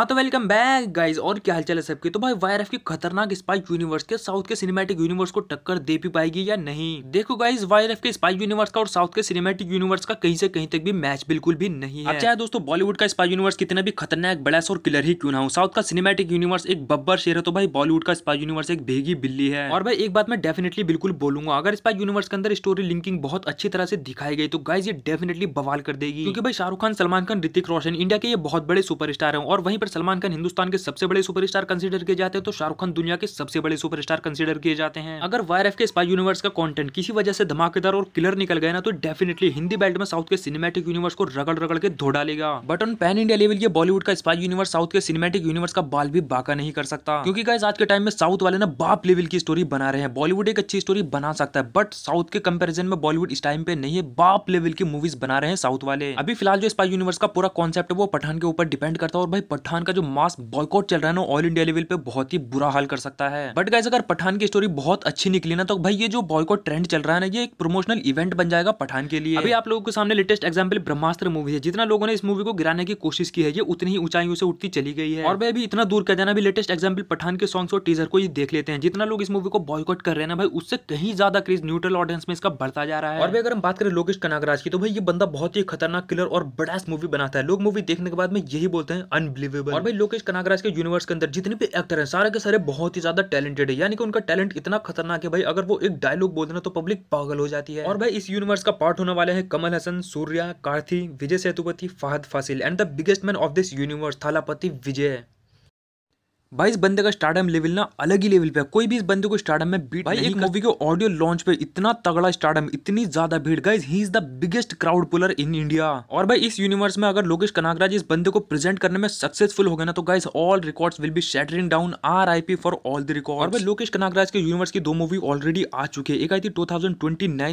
हाँ तो welcome back guys और क्या हालचाल है सबके तो भाई वायर की खतरनाक स्पाई यूनिवर्स के साउथ के सिनेमैटिक यूनिवर्स को टक्कर दे भी पाएगी या नहीं देखो गाइज वायर के स्पाई यूनिवर्स का और साउथ के सिनेमैटिक यूनिवर्स का कहीं से कहीं तक भी मैच बिल्कुल भी नहीं है चाहे दोस्तों बॉलीवुड का स्पाई यूनिवर्स कितना भी खतरनाक बड़ा और किलर ही क्यों ना हो साउथ का सिनेमैटिक यूनिवर्स एक बब्बर शेर है तो भाई बॉलीवुड का स्पाई यूनिवर्स एक भेगी बिल्ली है और भाई एक बात मैं डेफिनेटली बिल्कुल बोलूंगा अगर स्पाई यूनिवर्स के अंदर स्टोरी लिंकिंग बहुत अच्छी तरह से दिखाई गई तो गाइज ये डेफिनेटली बवाल कर देगी क्योंकि भाई शाहरुख खान सलमान खान ऋतिक रोशन इंडिया के ये बहुत बड़े सुपर है और वहीं पर सलमान खान हिंदुस्तान के सबसे बड़े सुपरस्टार कंसीडर किए जाते हैं तो शाहरुख खान दुनिया के सबसे बड़े सुपरस्टार कंसीडर किए जाते हैं अगर वायर के स्पाई यूनिवर्स का कॉन्टेंट किसी वजह से धमाकेदार और किलर निकल गया ना तो डेफिनेटली हिंदी बेल्ट में साउथ के सिनेमेटिक यूनिवर्स को रगड़ रगड़ के धो डालेगा but on pan India level ये बॉलीवुड का स्पाई यूनिवर्स साउथ के सिनेमेटिक यूनिवर्स का बाल भी बाका नहीं कर सकता क्योंकि गाइज आज के टाइम में साउथ वाले ना बाप लेवल की स्टोरी बना रहे हैं बॉलीवुड एक अच्छी स्टोरी बना सकता है बट साउथ के कंपेरिजन में बॉलीवुड इस टाइम पे नहीं है बाप लेवल की मूवीज बना रहे हैं साउथ वाले अभी फिलहाल जो स्पाई यूनिवर्स का पूरा कॉन्सेप्ट है वो पठान के ऊपर डिपेंड करता है और भाई पठान पठान का जो मास बॉयकॉट चल रहा है ना ऑल इंडिया लेवल पे बहुत ही बुरा हाल कर सकता है बट गाइज अगर पठान की स्टोरी बहुत अच्छी निकली ना तो भाई ये जो बॉयकॉट ट्रेंड चल रहा है ना ये एक प्रमोशनल इवेंट बन जाएगा पठान के लिए अभी आप लोगों के सामने लेटेस्ट एग्जाम्पल ब्रह्मास्त्र मूवी है जितना लोगों ने इस मूवी को गिराने की कोशिश की है ये उतनी ही ऊंचाइयों से उठती चली गई है और भाई अभी इतना दूर कर देना भी लेटेस्ट एग्जाम्पल पठान के सॉन्ग्स और टीजर को ये देख लेते हैं जितना लोग इस मूवी को बॉयकॉट कर रहे हैं ना भाई उससे कहीं ज्यादा क्रेज न्यूट्रल ऑडियंस में इसका बढ़ता जा रहा है और भी अगर हम बात करें लोकेश कनागराज की तो भाई ये बंदा बहुत ही खतरनाक किलर और बड़ा मूवी बनाता है लोग मूवी देखने के बाद में यही बोलते हैं अनबिलीवेबल अनबिलीवेबल और भाई लोकेश कनागराज के यूनिवर्स के अंदर जितने भी एक्टर हैं सारे के सारे बहुत ही ज्यादा टैलेंटेड है यानी कि उनका टैलेंट इतना खतरनाक है भाई अगर वो एक डायलॉग बोल देना तो पब्लिक पागल हो जाती है और भाई इस यूनिवर्स का पार्ट होने वाले हैं Kamal Haasan Suriya Karthi Vijay Sethupathi Fahadh Faasil and the biggest man of this universe Thalapathy Vijay भाई इस बंदे का स्टार्टअप लेवल ना अलग ही लेवल पे है कोई भी इस बंदे को स्टार्टअप में बीट भाई एक मूवी के ऑडियो लॉन्च पे इतना तगड़ा स्टार्टअप इतनी ज्यादा भीड़ गाइज ही is the biggest crowd puller in India और भाई इस यूनिवर्स में अगर लोकेश कनागराज इस बंदे को प्रेजेंट करने में सक्सेसफुल हो गए ना तो guys all record will be shattering down R I P for all the record और भाई लोकेश कनागराज के यूनिवर्स की दो मूवी ऑलरेडी आ चुकी है एक आई थी टू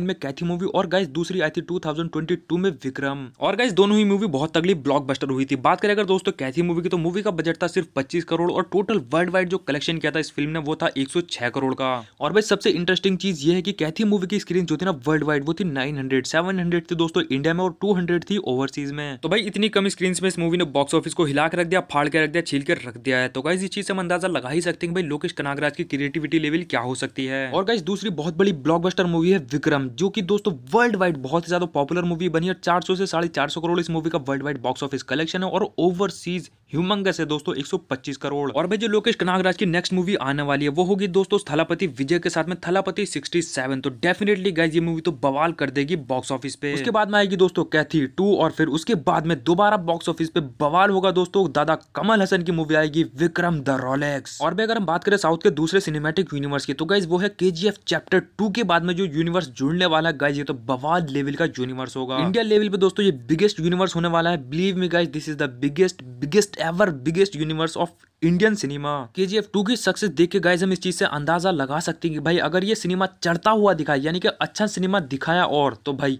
में कैथी मूवी और गाइज दूसरी आई थी टू में विक्रम और गाइज दोनों ही मूवी बहुत तगड़ी बस्टर हुई थी बात करें अगर दोस्तों कैथी मूवी की तो मूवी का बजट था सिर्फ पच्चीस करोड़ और टोटल टोटल वर्ल्ड वाइड जो कलेक्शन किया था इस फिल्म ने वो था 106 करोड़ का और भाई सबसे इंटरेस्टिंग चीज ये है कि कैथी मूवी की स्क्रीन जो थी ना वर्ल्ड वाइड वो थी 900 700 थी दोस्तों इंडिया में और 200 थी ओवरसीज में तो भाई इतनी कम स्क्रीन में इस मूवी ने बॉक्स ऑफिस को हिला के रख दिया फाड़ के रख दिया छील के रख दिया है तो गाइज इस चीज से हम अंदाजा लगा ही सकते हैं भाई लोकेश कनागराज की क्रिएटिविटी लेवल क्या हो सकती है और गाइज दूसरी बहुत बड़ी ब्लॉकबस्टर मूवी है विक्रम जो की दोस्तों वर्ल्ड वाइड बहुत ही ज्यादा पॉपुलर मूवी बनी है चार से साढ़े करोड़ इस मूवी का worldwide box office collection है और ओवरसीज ह्यूमंगस है दोस्तों 125 करोड़ और भाई जो लोकेश कनागराज की नेक्स्ट मूवी आने वाली है वो होगी दोस्तों थलापति विजय के साथ में थलापति 67 तो डेफिनेटली गाइज ये मूवी तो बवाल कर देगी बॉक्स ऑफिस पे उसके बाद में आएगी दोस्तों कैथी टू और फिर उसके बाद में दोबारा बॉक्स ऑफिस पे बवाल होगा दोस्तों दादा कमल हसन की मूवी आएगी विक्रम द रोलेक्स और भी अगर हम बात करें साउथ के दूसरे सिनेमेटिक यूनिवर्स की तो गाइज वो है के चैप्टर टू के बाद में जो यूनिवर्स जुड़ने वाला है गाइज ये तो बवाल लेवल का यूनिवर्स होगा इंडिया लेवल पे दोस्तों ये बिगेस्ट यूनिवर्स होने वाला है believe me guys this is the biggest biggest ever biggest universe of Indian cinema K G F two की सक्सेस देख के गाइज हम इस चीज से अंदाजा लगा सकते हैं कि भाई अगर ये सिनेमा चढ़ता हुआ दिखाई यानी कि अच्छा सिनेमा दिखाया और तो भाई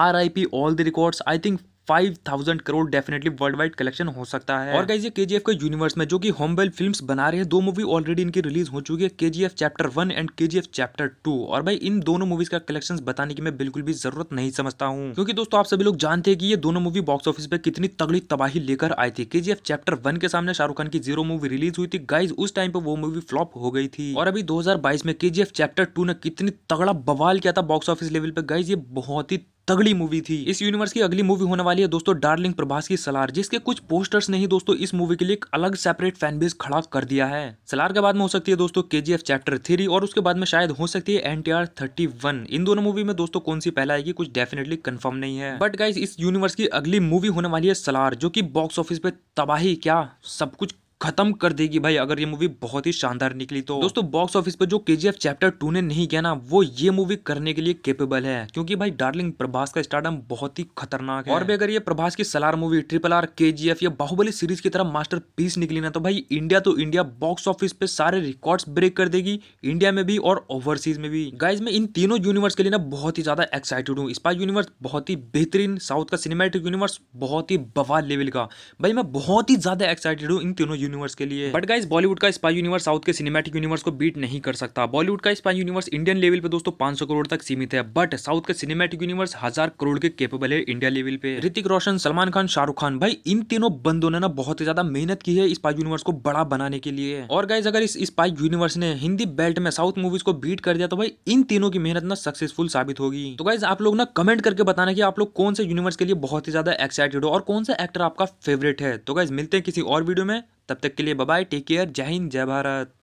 R I P all the records I think five thousand crore definitely worldwide collection हो सकता है और गाइज ये के के यूनिवर्स में जो कि होमवेल फिल्म्स बना रहे हैं दो मूवी ऑलरेडी इनकी रिलीज हो चुकी है के चैप्टर वन एंड के जी एफ चैप्टर टू और भाई इन दोनों मूवीज का कलेक्शन बताने की मैं बिल्कुल भी जरूरत नहीं समझता हूँ क्योंकि दोस्तों आप सभी लोग जानते हैं कि ये दोनों मूवी बॉक्स ऑफिस पे कितनी तगड़ी तबाही लेकर आई थी के जी एफ चैप्टर वन के सामने शाहरुख खान की जीरो मूवी रिलीज हुई थी गाइज उस टाइम पे वो मूवी फ्लॉप हो गई थी और अभी बाईस में के चैप्टर टू ने कितनी तगड़ा बवाल किया था बॉक्स ऑफिस लेवल पे गाइज ये बहुत ही तगड़ी मूवी थी इस यूनिवर्स की अगली मूवी होने वाली है दोस्तों डार्लिंग प्रभास की सलार जिसके कुछ पोस्टर्स ने ही दोस्तों इस मूवी के लिए एक अलग सेपरेट फैन बेस खड़ा कर दिया है सलार के बाद में हो सकती है दोस्तों के चैप्टर थ्री और उसके बाद में शायद हो सकती है एन टी इन दोनों मूवी में दोस्तों कौन सी पहला आएगी कुछ डेफिनेटली कंफर्म नहीं है बट गाइज इस यूनिवर्स की अगली मूवी होने वाली है सलार जो की बॉक्स ऑफिस पे तबाही क्या सब कुछ खत्म कर देगी भाई अगर ये मूवी बहुत ही शानदार निकली तो दोस्तों बॉक्स ऑफिस पर जो के चैप्टर टू ने नहीं किया ना वो ये मूवी करने के लिए केपेबल है क्योंकि भाई डार्लिंग प्रभास का स्टार्टअप बहुत ही खतरनाक है और भी अगर ये प्रभास की सलार मूवी ट्रिपल आर के या बाहुबली सीरीज की तरह मास्टर निकली ना तो भाई इंडिया तो इंडिया बॉक्स ऑफिस पे सारे रिकॉर्ड्स ब्रेक कर देगी इंडिया में भी और ओवरसीज में भी गाइज मैं इन तीनों यूनिवर्स के लिए ना बहुत ही ज्यादा एक्साइटेड हूँ स्पाइस यूनिवर्स बहुत ही बेहतरीन साउथ का सिनेमेटिक यूनिवर्स बहुत ही बवाल लेवल का भाई मैं बहुत ही ज्यादा एक्साइटेड हूँ इन तीनों यूनिवर्स के लिए बट गाइस बॉलीवुड का स्पाई यूनिवर्स साउथ के सिनेमेटिक यूनिवर्स को बीट नहीं कर सकता बॉलीवुड का स्पाई यूनिवर्स इंडियन लेवल पे दोस्तों पांच करोड़ तक सीमित है बट साउथ के सिनेमेटिक यूनिवर्स हजार करोड़ के केपेबल है इंडिया लेवल पे ऋतिक रोशन सलमान खान शाहरुख खान भाई इन तीनों बंदों ने ना बहुत ही ज्यादा मेहनत की है स्पाई यूनिवर्स को बड़ा बनाने के लिए और गाइज अगर इस स्पाई यूनिवर्स ने हिंदी बेल्ट में साउथ मूवीज को बीट कर दिया तो भाई इन तीनों की मेहनत ना सक्सेसफुल साबित होगी तो गाइज आप लोग ना कमेंट करके बताना की आप लोग कौन से यूनिवर्स के लिए बहुत ही ज्यादा एक्साइटेड हो और कौन सा एक्टर आपका फेवरेट है तो गाइज मिलते हैं किसी और वीडियो में तब तक के लिए बाय टेक केयर जय हिंद जय भारत